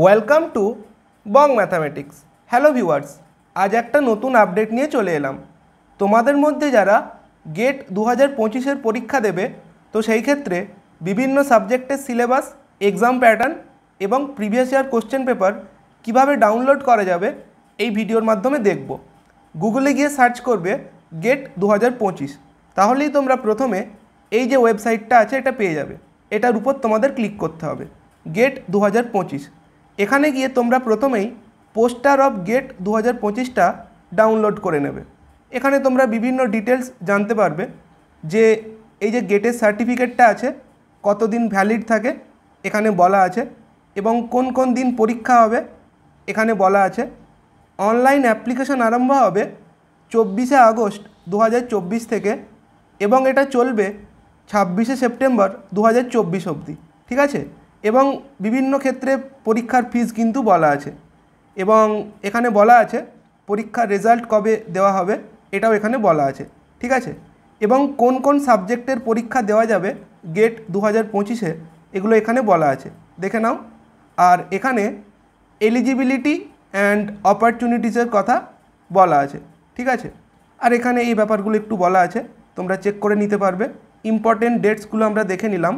Welcome to Bong mathematics hello viewers আজ একটা নতুন আপডেট নিয়ে চলে এলাম তোমাদের মধ্যে যারা গেট দু হাজার পঁচিশের পরীক্ষা দেবে তো সেই ক্ষেত্রে বিভিন্ন সাবজেক্টের সিলেবাস এক্সাম প্যাটার্ন এবং প্রিভিয়াস ইয়ার কোশ্চেন পেপার কিভাবে ডাউনলোড করা যাবে এই ভিডিওর মাধ্যমে দেখব গুগলে গিয়ে সার্চ করবে গেট দু হাজার পঁচিশ তাহলেই তোমরা প্রথমে এই যে ওয়েবসাইটটা আছে এটা পেয়ে যাবে এটার উপর তোমাদের ক্লিক করতে হবে গেট দু এখানে গিয়ে তোমরা প্রথমেই পোস্টার অফ গেট দু হাজার পঁচিশটা ডাউনলোড করে নেবে এখানে তোমরা বিভিন্ন ডিটেলস জানতে পারবে যে এই যে গেটের সার্টিফিকেটটা আছে কতদিন ভ্যালিড থাকে এখানে বলা আছে এবং কোন কোন দিন পরীক্ষা হবে এখানে বলা আছে অনলাইন অ্যাপ্লিকেশন আরম্ভ হবে চব্বিশে আগস্ট দু থেকে এবং এটা চলবে ছাব্বিশে সেপ্টেম্বর দু হাজার অবধি ঠিক আছে এবং বিভিন্ন ক্ষেত্রে পরীক্ষার ফিজ কিন্তু বলা আছে এবং এখানে বলা আছে পরীক্ষার রেজাল্ট কবে দেওয়া হবে এটাও এখানে বলা আছে ঠিক আছে এবং কোন কোন সাবজেক্টের পরীক্ষা দেওয়া যাবে গেট দু হাজার পঁচিশে এগুলো এখানে বলা আছে দেখে নাও আর এখানে এলিজিবিলিটি অ্যান্ড অপরচুনিটিসের কথা বলা আছে ঠিক আছে আর এখানে এই ব্যাপারগুলো একটু বলা আছে তোমরা চেক করে নিতে পারবে ইম্পর্টেন্ট ডেটসগুলো আমরা দেখে নিলাম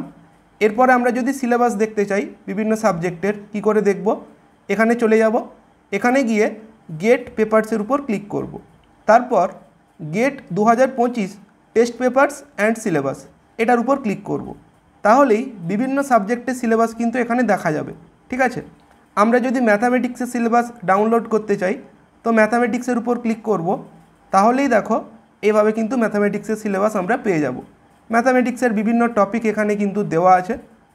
এরপরে আমরা যদি সিলেবাস দেখতে চাই বিভিন্ন সাবজেক্টের কি করে দেখব এখানে চলে যাব এখানে গিয়ে গেট পেপারসের উপর ক্লিক করব তারপর গেট দু টেস্ট পেপারস অ্যান্ড সিলেবাস এটার উপর ক্লিক করব। তাহলেই বিভিন্ন সাবজেক্টের সিলেবাস কিন্তু এখানে দেখা যাবে ঠিক আছে আমরা যদি ম্যাথামেটিক্সের সিলেবাস ডাউনলোড করতে চাই তো ম্যাথামেটিক্সের উপর ক্লিক করব তাহলেই দেখো এভাবে কিন্তু ম্যাথামেটিক্সের সিলেবাস আমরা পেয়ে যাব ম্যাথামেটিক্সের বিভিন্ন টপিক এখানে কিন্তু দেওয়া আছে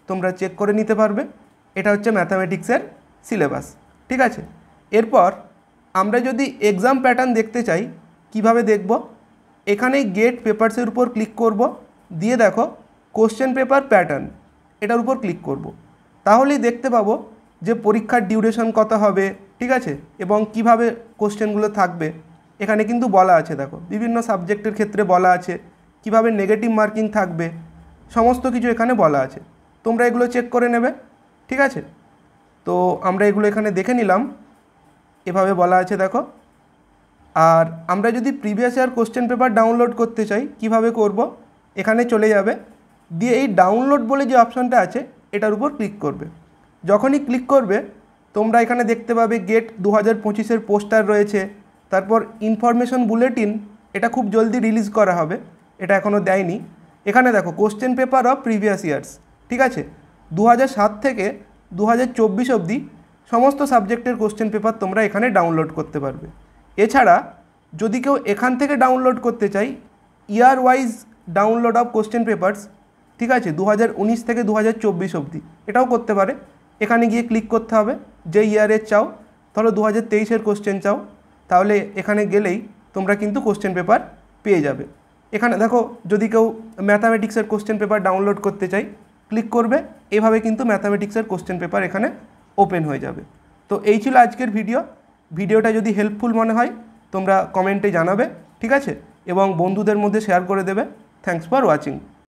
তোমরা চেক করে নিতে পারবে এটা হচ্ছে ম্যাথামেটিক্সের সিলেবাস ঠিক আছে এরপর আমরা যদি এক্সাম প্যাটার্ন দেখতে চাই কিভাবে দেখব এখানে গেট পেপারসের উপর ক্লিক করব দিয়ে দেখো কোশ্চেন পেপার প্যাটার্ন এটার উপর ক্লিক করব। তাহলেই দেখতে পাবো যে পরীক্ষার ডিউরেশন কত হবে ঠিক আছে এবং কিভাবে কোশ্চেনগুলো থাকবে এখানে কিন্তু বলা আছে দেখো বিভিন্ন সাবজেক্টের ক্ষেত্রে বলা আছে কিভাবে নেগেটিভ মার্কিং থাকবে সমস্ত কিছু এখানে বলা আছে তোমরা এগুলো চেক করে নেবে ঠিক আছে তো আমরা এগুলো এখানে দেখে নিলাম এভাবে বলা আছে দেখো আর আমরা যদি previous year question paper download করতে চাই কিভাবে করব এখানে চলে যাবে দিয়ে এই ডাউনলোড বলে যে অপশানটা আছে এটার উপর ক্লিক করবে যখনই ক্লিক করবে তোমরা এখানে দেখতে পাবে গেট দু হাজার পঁচিশের পোস্টার রয়েছে তারপর ইনফরমেশন বুলেটিন এটা খুব জলদি রিলিজ করা হবে এটা এখনও দেয়নি এখানে দেখো question paper of previous years ঠিক আছে দু থেকে দু অবধি সমস্ত সাবজেক্টের কোশ্চেন পেপার তোমরা এখানে ডাউনলোড করতে পারবে এছাড়া যদি কেউ এখান থেকে ডাউনলোড করতে চাই year wise download of question papers ঠিক আছে দু থেকে দু হাজার চব্বিশ অবধি এটাও করতে পারে এখানে গিয়ে ক্লিক করতে হবে যে ইয়ারের চাও ধরো দু হাজার তেইশের কোশ্চেন চাও তাহলে এখানে গেলেই তোমরা কিন্তু কোশ্চেন পেপার পেয়ে যাবে এখানে দেখো যদি কেউ ম্যাথামেটিক্সের কোশ্চেন পেপার ডাউনলোড করতে চাই ক্লিক করবে এভাবে কিন্তু ম্যাথামেটিক্সের কোশ্চেন পেপার এখানে ওপেন হয়ে যাবে তো এই ছিল আজকের ভিডিও ভিডিওটা যদি হেল্পফুল মনে হয় তোমরা কমেন্টে জানাবে ঠিক আছে এবং বন্ধুদের মধ্যে শেয়ার করে দেবে থ্যাংকস ফর ওয়াচিং